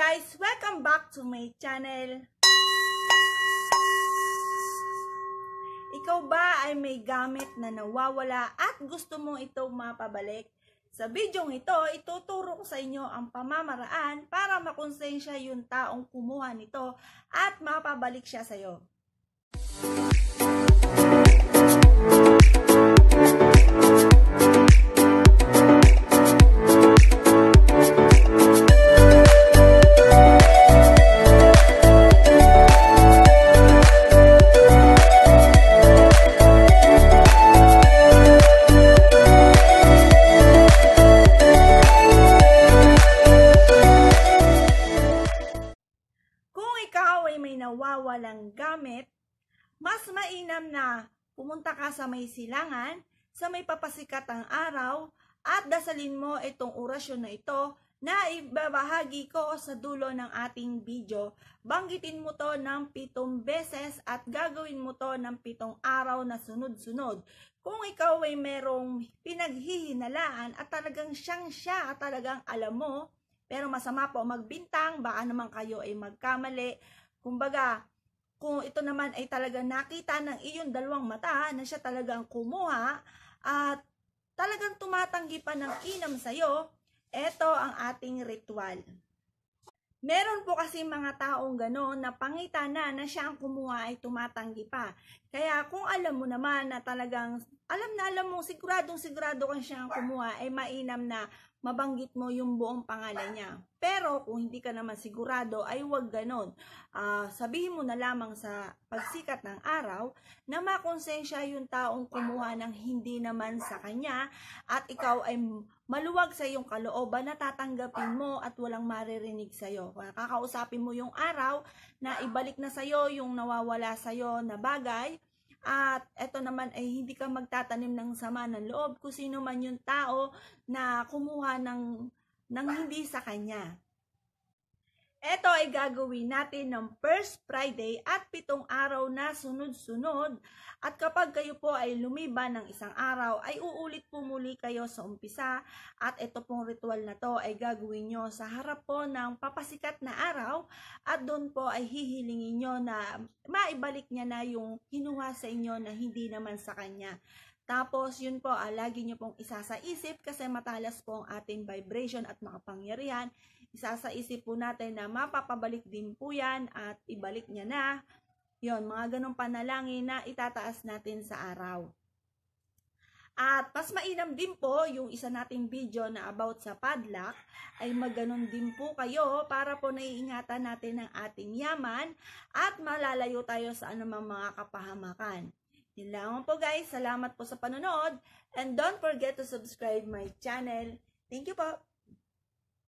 guys! Welcome back to my channel! Ikaw ba ay may gamit na nawawala at gusto mo ito mapabalik? Sa bidyong ito, ituturo ko sa inyo ang pamamaraan para makonsensya yung taong kumuha nito at mapabalik siya sa iyo. ay may nawawalang gamit, mas mainam na pumunta ka sa may silangan, sa may papasikat ang araw, at dasalin mo itong orasyon na ito na ibabahagi ko sa dulo ng ating video. Banggitin mo to ng pitong beses at gagawin mo to ng pitong araw na sunod-sunod. Kung ikaw ay merong pinaghihinalaan at talagang siyang siya at talagang alam mo, pero masama po magbintang, baka naman kayo ay magkamali. Kumbaga, kung ito naman ay talaga nakita ng iyong dalawang mata na siya talagang kumuha at talagang tumatanggi pa ng inam sa'yo, ito ang ating ritual. Meron po kasi mga taong gano'n na pangita na na siya ang kumuha ay tumatanggi pa. Kaya kung alam mo naman na talagang, alam na alam mo, siguradong sigurado kung siya ang kumuha ay eh mainam na mabanggit mo yung buong pangalan niya. Pero kung hindi ka naman sigurado, ay huwag ganon. Uh, sabihin mo na lamang sa pagsikat ng araw na makonsensya yung taong kumuha ng hindi naman sa kanya at ikaw ay maluwag sa iyong kalooban na tatanggapin mo at walang maririnig sa iyo. Kakausapin mo yung araw na ibalik na sa iyo yung nawawala sa iyo na bagay at eto naman ay hindi ka magtatanim ng sama ng loob kung sino man yung tao na kumuha ng, ng hindi sa kanya. Ito ay gagawin natin ng first Friday at pitong araw na sunod-sunod. At kapag kayo po ay lumiban ng isang araw, ay uulit po muli kayo sa umpisa. At ito pong ritual na to ay gagawin nyo sa harap po ng papasikat na araw at doon po ay hihilingin nyo na maibalik niya na yung hinuha sa inyo na hindi naman sa kanya. Tapos, yun po, ah, lagi nyo pong isasaisip kasi matalas po ang ating vibration at makapangyarihan. Isasaisip po natin na mapapabalik din po yan at ibalik niya na. Yun, mga ganong panalangin na itataas natin sa araw. At mas mainam din po yung isa nating video na about sa padlock ay maganon din po kayo para po naiingatan natin ang ating yaman at malalayo tayo sa anumang mga kapahamakan. Yun lamang po guys. Salamat po sa panonood and don't forget to subscribe my channel. Thank you po!